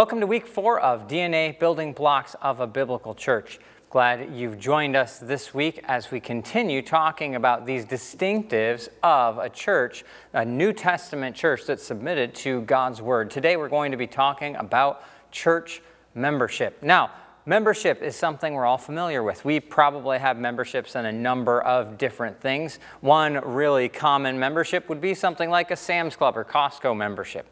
Welcome to week four of DNA Building Blocks of a Biblical Church. Glad you've joined us this week as we continue talking about these distinctives of a church, a New Testament church that's submitted to God's Word. Today we're going to be talking about church membership. Now, Membership is something we're all familiar with. We probably have memberships in a number of different things. One really common membership would be something like a Sam's Club or Costco membership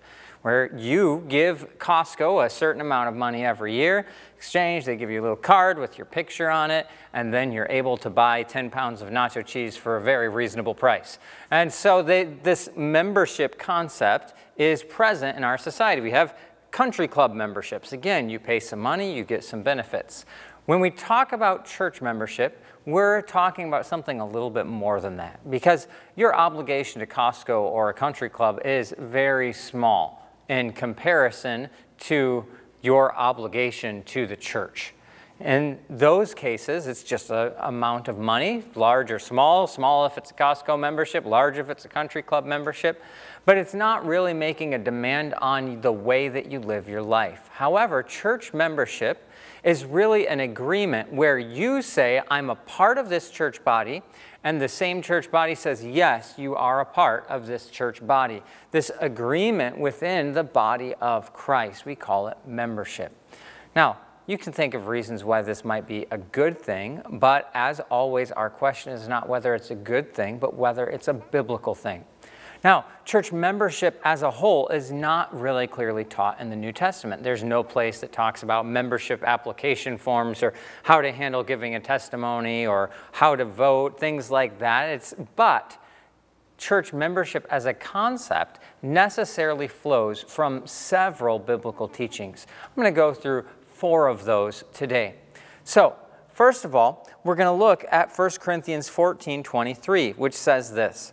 where you give Costco a certain amount of money every year. Exchange, they give you a little card with your picture on it, and then you're able to buy 10 pounds of nacho cheese for a very reasonable price. And so they, this membership concept is present in our society. We have country club memberships. Again, you pay some money, you get some benefits. When we talk about church membership, we're talking about something a little bit more than that because your obligation to Costco or a country club is very small in comparison to your obligation to the church. In those cases, it's just an amount of money, large or small, small if it's a Costco membership, large if it's a country club membership, but it's not really making a demand on the way that you live your life. However, church membership is really an agreement where you say, I'm a part of this church body and the same church body says, yes, you are a part of this church body. This agreement within the body of Christ, we call it membership. Now, you can think of reasons why this might be a good thing, but as always, our question is not whether it's a good thing, but whether it's a biblical thing. Now, church membership as a whole is not really clearly taught in the New Testament. There's no place that talks about membership application forms or how to handle giving a testimony or how to vote, things like that. It's, but church membership as a concept necessarily flows from several biblical teachings. I'm going to go through four of those today. So, first of all, we're going to look at 1 Corinthians 14 23, which says this.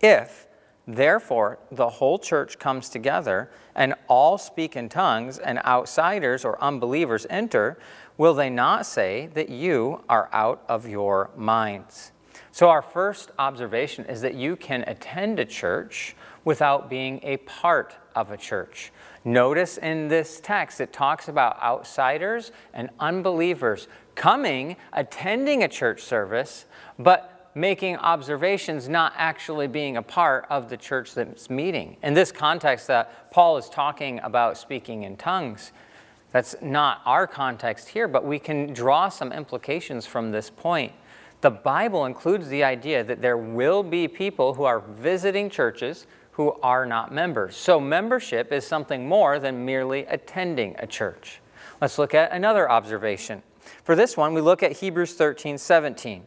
If, therefore, the whole church comes together and all speak in tongues and outsiders or unbelievers enter, will they not say that you are out of your minds? So, our first observation is that you can attend a church without being a part of a church. Notice in this text, it talks about outsiders and unbelievers coming, attending a church service, but making observations, not actually being a part of the church that's meeting. In this context that Paul is talking about speaking in tongues, that's not our context here, but we can draw some implications from this point. The Bible includes the idea that there will be people who are visiting churches who are not members. So membership is something more than merely attending a church. Let's look at another observation. For this one, we look at Hebrews 13, 17.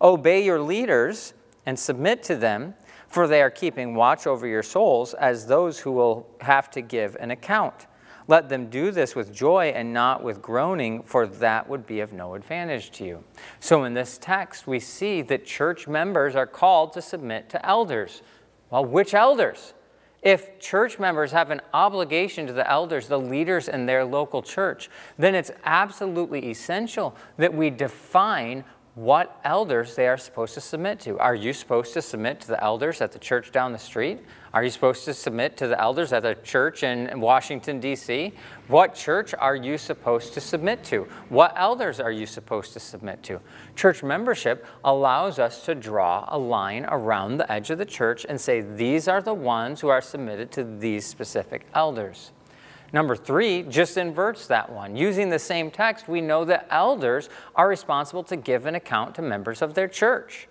Obey your leaders and submit to them, for they are keeping watch over your souls as those who will have to give an account. Let them do this with joy and not with groaning, for that would be of no advantage to you. So, in this text, we see that church members are called to submit to elders. Well, which elders? If church members have an obligation to the elders, the leaders in their local church, then it's absolutely essential that we define what elders they are supposed to submit to. Are you supposed to submit to the elders at the church down the street? Are you supposed to submit to the elders at the church in Washington, D.C.? What church are you supposed to submit to? What elders are you supposed to submit to? Church membership allows us to draw a line around the edge of the church and say, these are the ones who are submitted to these specific elders. Number three just inverts that one. Using the same text, we know that elders are responsible to give an account to members of their church.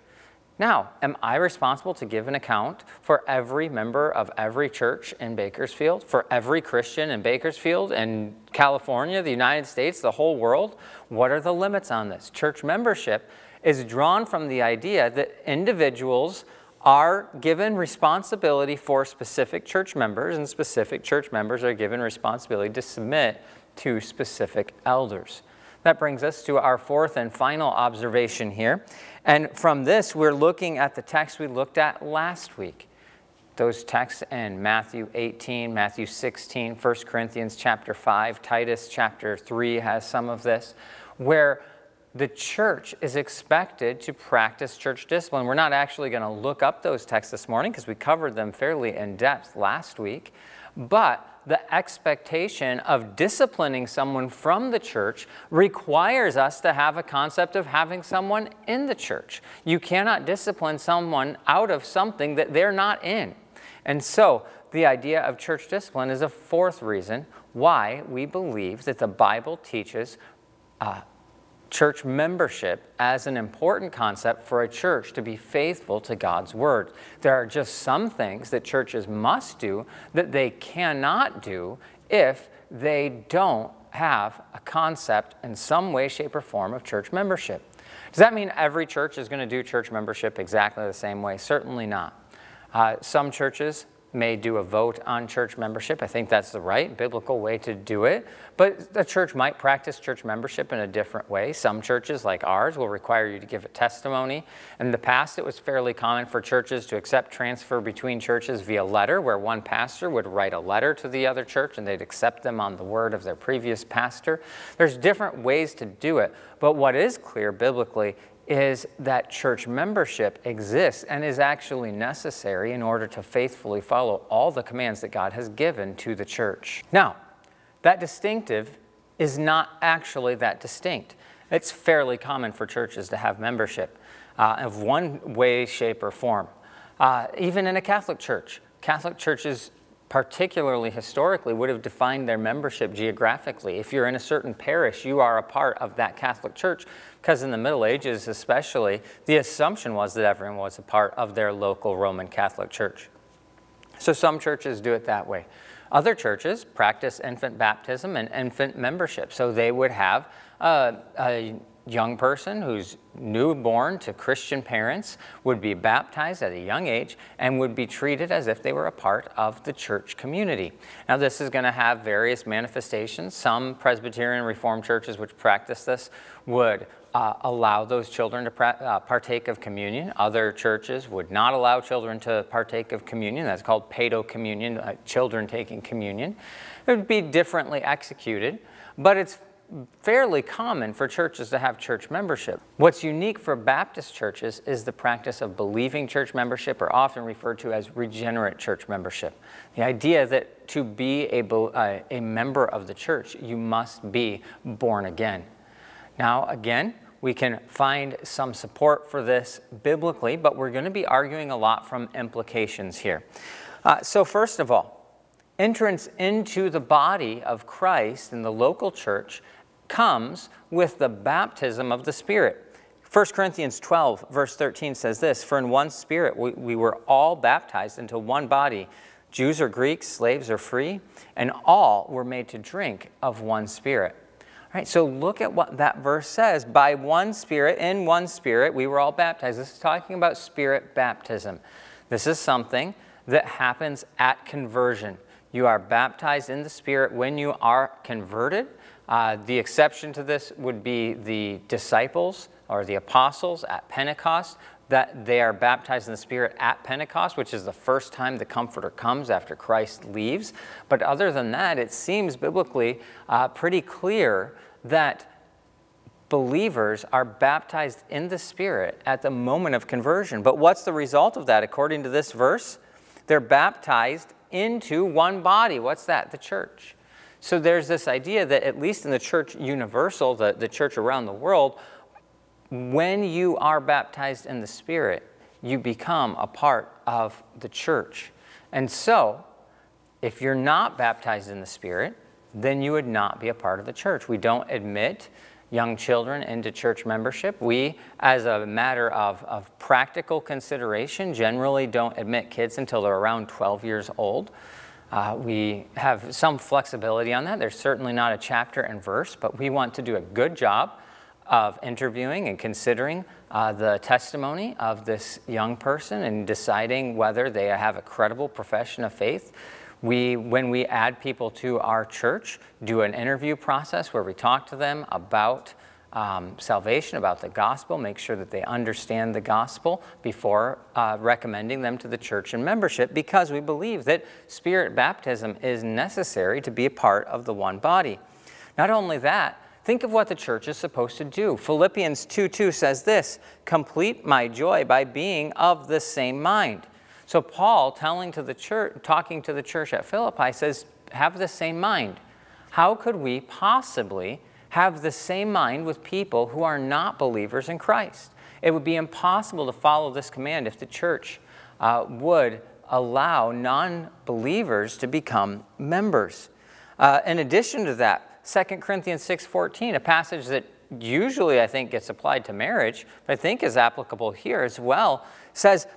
Now, am I responsible to give an account for every member of every church in Bakersfield, for every Christian in Bakersfield, in California, the United States, the whole world? What are the limits on this? Church membership is drawn from the idea that individuals are given responsibility for specific church members, and specific church members are given responsibility to submit to specific elders. That brings us to our fourth and final observation here. And from this, we're looking at the text we looked at last week. Those texts in Matthew 18, Matthew 16, 1 Corinthians chapter 5, Titus chapter 3 has some of this, where the church is expected to practice church discipline. We're not actually going to look up those texts this morning because we covered them fairly in depth last week. But the expectation of disciplining someone from the church requires us to have a concept of having someone in the church. You cannot discipline someone out of something that they're not in. And so, the idea of church discipline is a fourth reason why we believe that the Bible teaches uh, church membership as an important concept for a church to be faithful to God's word. There are just some things that churches must do that they cannot do if they don't have a concept in some way, shape, or form of church membership. Does that mean every church is going to do church membership exactly the same way? Certainly not. Uh, some churches may do a vote on church membership. I think that's the right biblical way to do it. But the church might practice church membership in a different way. Some churches, like ours, will require you to give a testimony. In the past, it was fairly common for churches to accept transfer between churches via letter, where one pastor would write a letter to the other church and they'd accept them on the word of their previous pastor. There's different ways to do it. But what is clear biblically is that church membership exists and is actually necessary in order to faithfully follow all the commands that God has given to the church. Now, that distinctive is not actually that distinct. It's fairly common for churches to have membership uh, of one way, shape, or form. Uh, even in a Catholic church, Catholic churches particularly historically, would have defined their membership geographically. If you're in a certain parish, you are a part of that Catholic church because in the Middle Ages especially, the assumption was that everyone was a part of their local Roman Catholic Church. So some churches do it that way. Other churches practice infant baptism and infant membership. So they would have a, uh, a young person who's newborn to Christian parents would be baptized at a young age and would be treated as if they were a part of the church community. Now, this is going to have various manifestations. Some Presbyterian Reformed churches which practice this would uh, allow those children to uh, partake of communion. Other churches would not allow children to partake of communion. That's called pedo communion, uh, children taking communion. It would be differently executed, but it's fairly common for churches to have church membership. What's unique for Baptist churches is the practice of believing church membership, or often referred to as regenerate church membership. The idea that to be a, uh, a member of the church, you must be born again. Now, again, we can find some support for this biblically, but we're going to be arguing a lot from implications here. Uh, so, first of all, entrance into the body of Christ in the local church comes with the baptism of the Spirit. 1 Corinthians 12, verse 13 says this For in one spirit we, we were all baptized into one body, Jews or Greeks, slaves or free, and all were made to drink of one spirit. Right, so look at what that verse says. By one Spirit, in one Spirit, we were all baptized. This is talking about Spirit baptism. This is something that happens at conversion. You are baptized in the Spirit when you are converted. Uh, the exception to this would be the disciples or the apostles at Pentecost, that they are baptized in the Spirit at Pentecost, which is the first time the Comforter comes after Christ leaves. But other than that, it seems biblically uh, pretty clear that believers are baptized in the Spirit at the moment of conversion. But what's the result of that? According to this verse, they're baptized into one body. What's that? The church. So there's this idea that, at least in the church universal, the, the church around the world, when you are baptized in the Spirit, you become a part of the church. And so, if you're not baptized in the Spirit, then you would not be a part of the church. We don't admit young children into church membership. We, as a matter of, of practical consideration, generally don't admit kids until they're around 12 years old. Uh, we have some flexibility on that. There's certainly not a chapter and verse, but we want to do a good job of interviewing and considering uh, the testimony of this young person and deciding whether they have a credible profession of faith. We, when we add people to our church, do an interview process where we talk to them about um, salvation, about the gospel, make sure that they understand the gospel before uh, recommending them to the church and membership because we believe that spirit baptism is necessary to be a part of the one body. Not only that, think of what the church is supposed to do. Philippians 2 2 says this Complete my joy by being of the same mind so Paul telling to the church, talking to the church at Philippi says, have the same mind. How could we possibly have the same mind with people who are not believers in Christ? It would be impossible to follow this command if the church uh, would allow non-believers to become members. Uh, in addition to that, 2 Corinthians 6.14, a passage that usually I think gets applied to marriage, but I think is applicable here as well, says,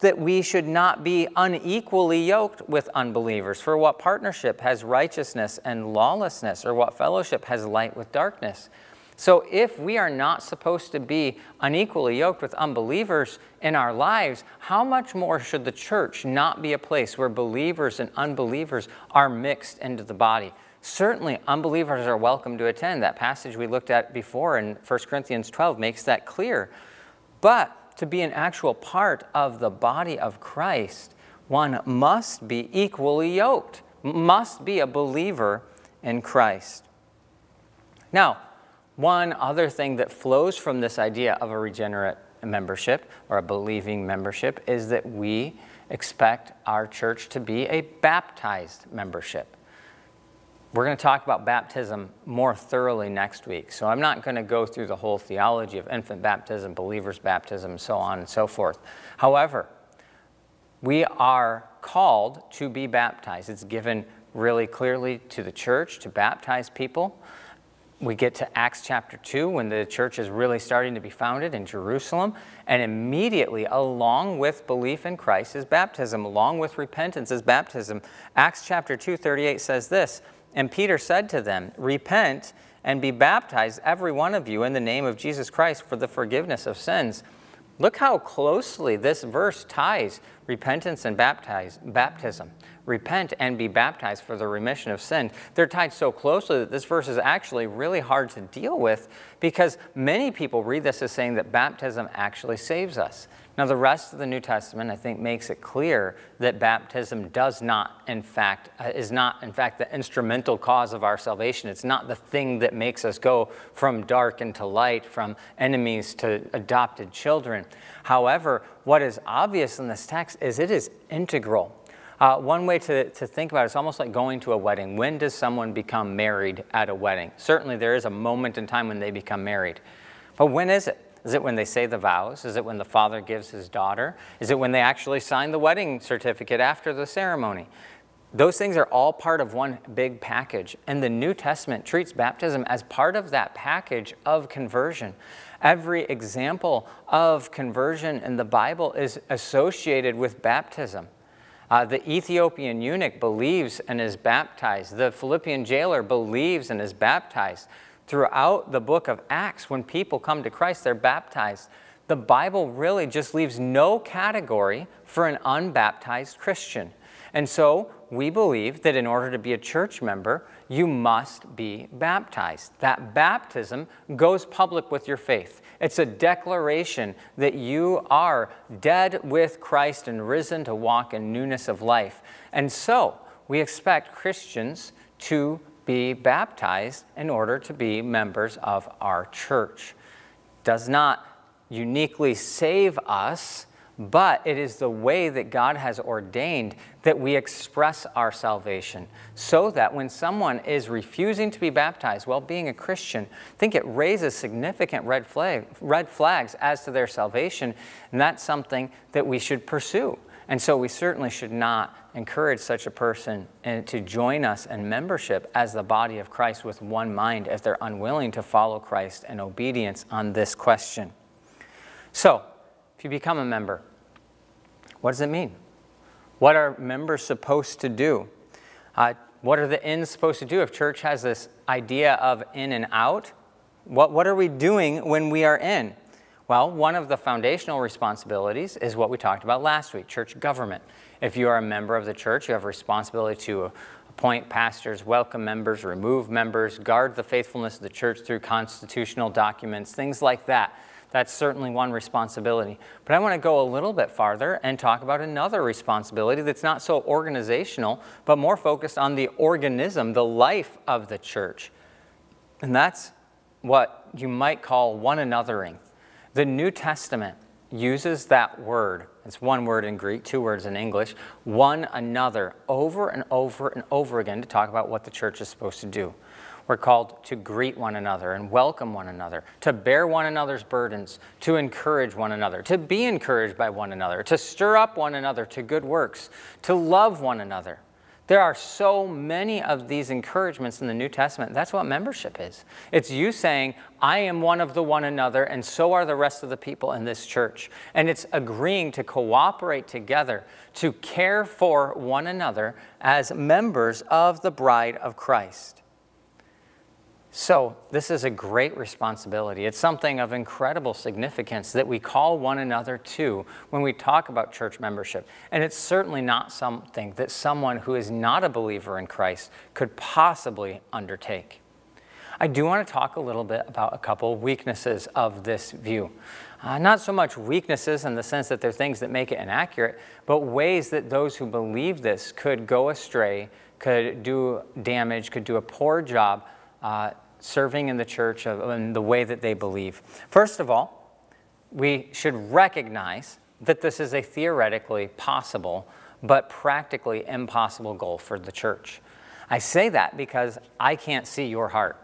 that we should not be unequally yoked with unbelievers. For what partnership has righteousness and lawlessness, or what fellowship has light with darkness? So, if we are not supposed to be unequally yoked with unbelievers in our lives, how much more should the church not be a place where believers and unbelievers are mixed into the body? Certainly, unbelievers are welcome to attend. That passage we looked at before in 1 Corinthians 12 makes that clear. But to be an actual part of the body of Christ, one must be equally yoked, must be a believer in Christ. Now, one other thing that flows from this idea of a regenerate membership or a believing membership is that we expect our church to be a baptized membership. We're going to talk about baptism more thoroughly next week. So I'm not going to go through the whole theology of infant baptism, believer's baptism, so on and so forth. However, we are called to be baptized. It's given really clearly to the church to baptize people. We get to Acts chapter 2 when the church is really starting to be founded in Jerusalem. And immediately, along with belief in Christ, is baptism, along with repentance, is baptism. Acts chapter 2 38 says this. And Peter said to them, Repent and be baptized, every one of you, in the name of Jesus Christ for the forgiveness of sins. Look how closely this verse ties repentance and baptize, baptism. Repent and be baptized for the remission of sin. They're tied so closely that this verse is actually really hard to deal with because many people read this as saying that baptism actually saves us. Now, the rest of the New Testament, I think, makes it clear that baptism does not, in fact, uh, is not, in fact, the instrumental cause of our salvation. It's not the thing that makes us go from dark into light, from enemies to adopted children. However, what is obvious in this text is it is integral. Uh, one way to, to think about it's almost like going to a wedding. When does someone become married at a wedding? Certainly, there is a moment in time when they become married. But when is it? Is it when they say the vows? Is it when the father gives his daughter? Is it when they actually sign the wedding certificate after the ceremony? Those things are all part of one big package. And the New Testament treats baptism as part of that package of conversion. Every example of conversion in the Bible is associated with baptism. Uh, the Ethiopian eunuch believes and is baptized. The Philippian jailer believes and is baptized throughout the book of Acts, when people come to Christ, they're baptized. The Bible really just leaves no category for an unbaptized Christian. And so we believe that in order to be a church member, you must be baptized. That baptism goes public with your faith. It's a declaration that you are dead with Christ and risen to walk in newness of life. And so we expect Christians to be baptized in order to be members of our church. Does not uniquely save us, but it is the way that God has ordained that we express our salvation. So that when someone is refusing to be baptized while being a Christian, I think it raises significant red, flag, red flags as to their salvation, and that's something that we should pursue. And so we certainly should not encourage such a person eh, to join us in membership as the body of Christ with one mind if they're unwilling to follow Christ and obedience on this question. So, if you become a member, what does it mean? What are members supposed to do? Uh, what are the ins supposed to do? If church has this idea of in and out, what, what are we doing when we are in? Well, one of the foundational responsibilities is what we talked about last week, church government. If you are a member of the church, you have a responsibility to appoint pastors, welcome members, remove members, guard the faithfulness of the church through constitutional documents, things like that. That's certainly one responsibility. But I want to go a little bit farther and talk about another responsibility that's not so organizational, but more focused on the organism, the life of the church. And that's what you might call one anothering. The New Testament uses that word, it's one word in Greek, two words in English, one another, over and over and over again to talk about what the church is supposed to do. We're called to greet one another and welcome one another, to bear one another's burdens, to encourage one another, to be encouraged by one another, to stir up one another to good works, to love one another. There are so many of these encouragements in the New Testament. That's what membership is. It's you saying, I am one of the one another, and so are the rest of the people in this church. And it's agreeing to cooperate together to care for one another as members of the bride of Christ. So this is a great responsibility. It's something of incredible significance that we call one another to when we talk about church membership. And it's certainly not something that someone who is not a believer in Christ could possibly undertake. I do want to talk a little bit about a couple weaknesses of this view. Uh, not so much weaknesses in the sense that they're things that make it inaccurate, but ways that those who believe this could go astray, could do damage, could do a poor job uh, serving in the church in the way that they believe. First of all, we should recognize that this is a theoretically possible but practically impossible goal for the church. I say that because I can't see your heart.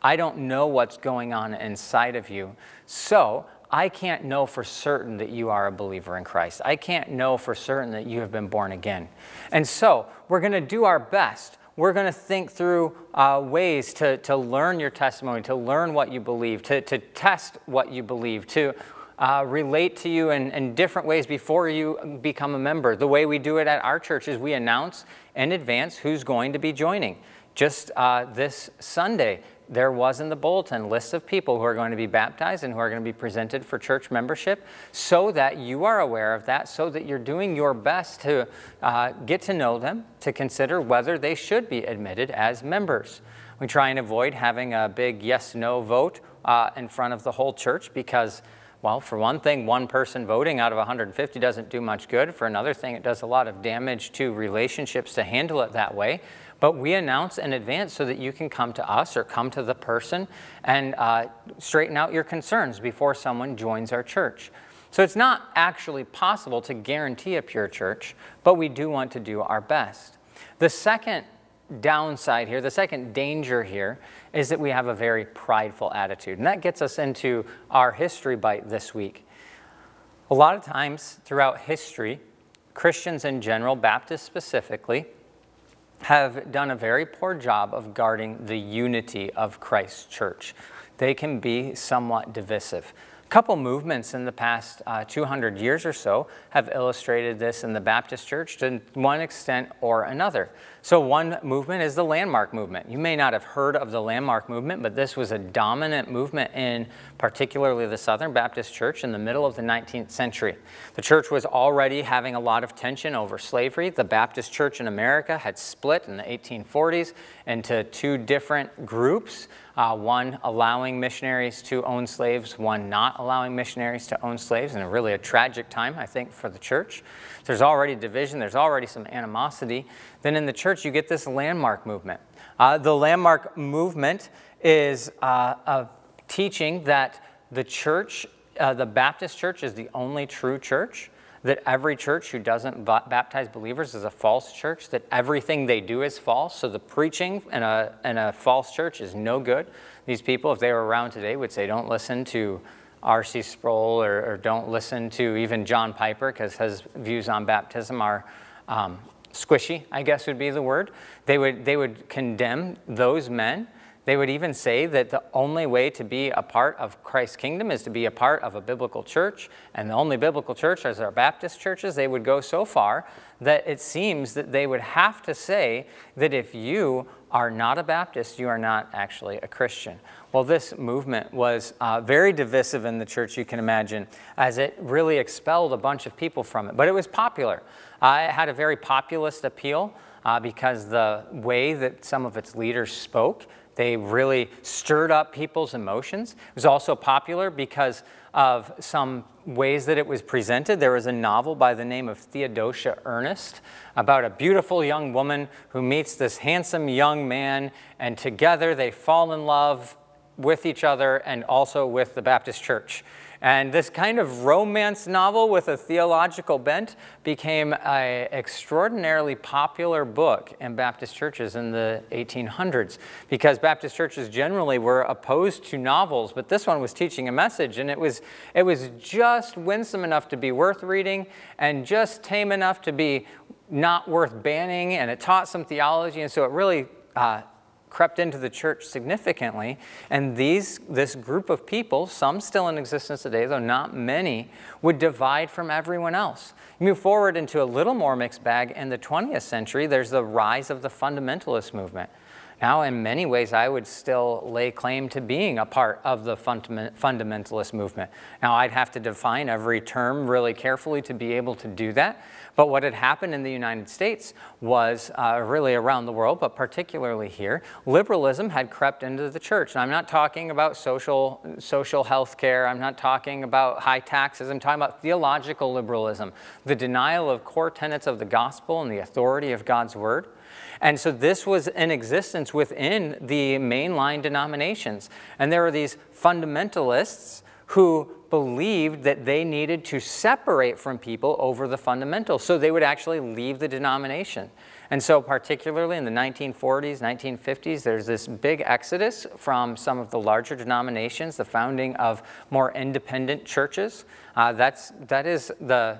I don't know what's going on inside of you. So I can't know for certain that you are a believer in Christ. I can't know for certain that you have been born again. And so we're going to do our best we're going to think through uh, ways to, to learn your testimony, to learn what you believe, to, to test what you believe, to uh, relate to you in, in different ways before you become a member. The way we do it at our church is we announce in advance who's going to be joining. Just uh, this Sunday, there was in the bulletin lists of people who are going to be baptized and who are going to be presented for church membership so that you are aware of that, so that you're doing your best to uh, get to know them, to consider whether they should be admitted as members. We try and avoid having a big yes-no vote uh, in front of the whole church because well, for one thing, one person voting out of 150 doesn't do much good. For another thing, it does a lot of damage to relationships to handle it that way. But we announce in advance so that you can come to us or come to the person and uh, straighten out your concerns before someone joins our church. So it's not actually possible to guarantee a pure church, but we do want to do our best. The second downside here, the second danger here, is that we have a very prideful attitude. And that gets us into our history bite this week. A lot of times throughout history, Christians in general, Baptists specifically, have done a very poor job of guarding the unity of Christ's church. They can be somewhat divisive couple movements in the past uh, 200 years or so have illustrated this in the Baptist church to one extent or another. So one movement is the landmark movement. You may not have heard of the landmark movement, but this was a dominant movement in particularly the Southern Baptist church in the middle of the 19th century. The church was already having a lot of tension over slavery. The Baptist church in America had split in the 1840s into two different groups uh, one allowing missionaries to own slaves, one not allowing missionaries to own slaves, and really a tragic time, I think, for the church. There's already division, there's already some animosity. Then in the church, you get this landmark movement. Uh, the landmark movement is uh, a teaching that the church, uh, the Baptist church, is the only true church that every church who doesn't baptize believers is a false church, that everything they do is false. So the preaching in a, in a false church is no good. These people, if they were around today, would say, don't listen to R.C. Sproul or, or, don't listen to even John Piper because his views on baptism are um, squishy, I guess would be the word. They would, they would condemn those men they would even say that the only way to be a part of Christ's kingdom is to be a part of a biblical church, and the only biblical church is our Baptist churches. They would go so far that it seems that they would have to say that if you are not a Baptist, you are not actually a Christian. Well, this movement was uh, very divisive in the church, you can imagine, as it really expelled a bunch of people from it. But it was popular. Uh, it had a very populist appeal uh, because the way that some of its leaders spoke they really stirred up people's emotions. It was also popular because of some ways that it was presented. There was a novel by the name of Theodosia Ernest about a beautiful young woman who meets this handsome young man, and together they fall in love with each other and also with the Baptist Church. And this kind of romance novel with a theological bent became an extraordinarily popular book in Baptist churches in the 1800s because Baptist churches generally were opposed to novels, but this one was teaching a message and it was, it was just winsome enough to be worth reading and just tame enough to be not worth banning and it taught some theology and so it really uh, crept into the church significantly. And these, this group of people, some still in existence today, though not many, would divide from everyone else. You move forward into a little more mixed bag in the 20th century, there's the rise of the fundamentalist movement. Now, in many ways, I would still lay claim to being a part of the fundament, fundamentalist movement. Now, I'd have to define every term really carefully to be able to do that. But what had happened in the United States was uh, really around the world, but particularly here, liberalism had crept into the church. And I'm not talking about social, social health care. I'm not talking about high taxes. I'm talking about theological liberalism, the denial of core tenets of the gospel and the authority of God's word. And so this was in existence within the mainline denominations. And there were these fundamentalists who believed that they needed to separate from people over the fundamentals. So they would actually leave the denomination. And so particularly in the 1940s, 1950s, there's this big exodus from some of the larger denominations, the founding of more independent churches. Uh, that's, that is the,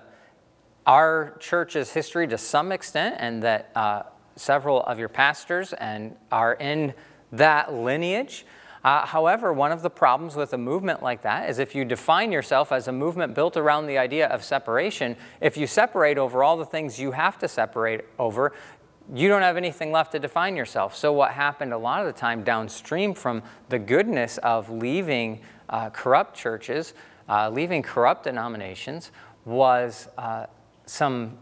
our church's history to some extent, and that uh, several of your pastors and are in that lineage. Uh, however, one of the problems with a movement like that is if you define yourself as a movement built around the idea of separation, if you separate over all the things you have to separate over, you don't have anything left to define yourself. So what happened a lot of the time downstream from the goodness of leaving uh, corrupt churches, uh, leaving corrupt denominations, was uh, some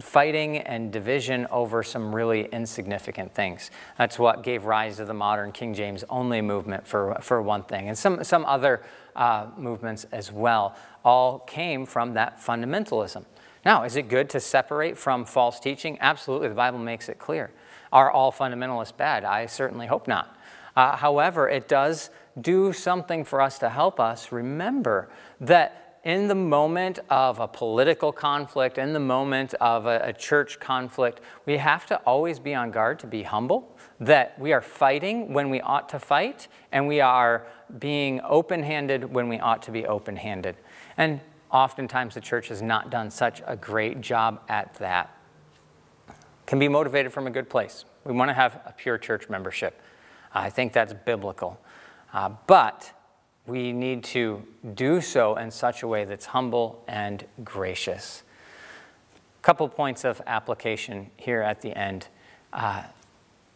fighting and division over some really insignificant things. That's what gave rise to the modern King James only movement for, for one thing, and some, some other uh, movements as well, all came from that fundamentalism. Now, is it good to separate from false teaching? Absolutely, the Bible makes it clear. Are all fundamentalists bad? I certainly hope not. Uh, however, it does do something for us to help us remember that in the moment of a political conflict, in the moment of a, a church conflict, we have to always be on guard to be humble, that we are fighting when we ought to fight, and we are being open handed when we ought to be open handed. And oftentimes the church has not done such a great job at that. Can be motivated from a good place. We want to have a pure church membership. I think that's biblical. Uh, but we need to do so in such a way that's humble and gracious. A couple points of application here at the end. Uh,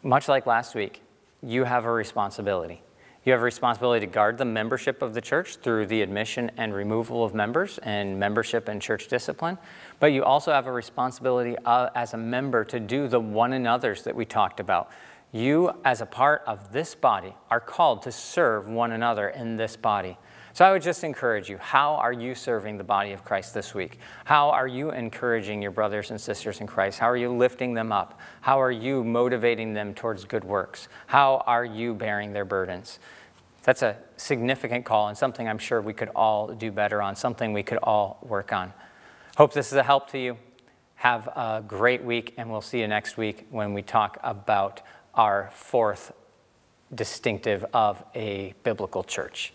much like last week, you have a responsibility. You have a responsibility to guard the membership of the church through the admission and removal of members and membership and church discipline. But you also have a responsibility uh, as a member to do the one another's that we talked about you, as a part of this body, are called to serve one another in this body. So I would just encourage you how are you serving the body of Christ this week? How are you encouraging your brothers and sisters in Christ? How are you lifting them up? How are you motivating them towards good works? How are you bearing their burdens? That's a significant call and something I'm sure we could all do better on, something we could all work on. Hope this is a help to you. Have a great week, and we'll see you next week when we talk about our fourth distinctive of a biblical church.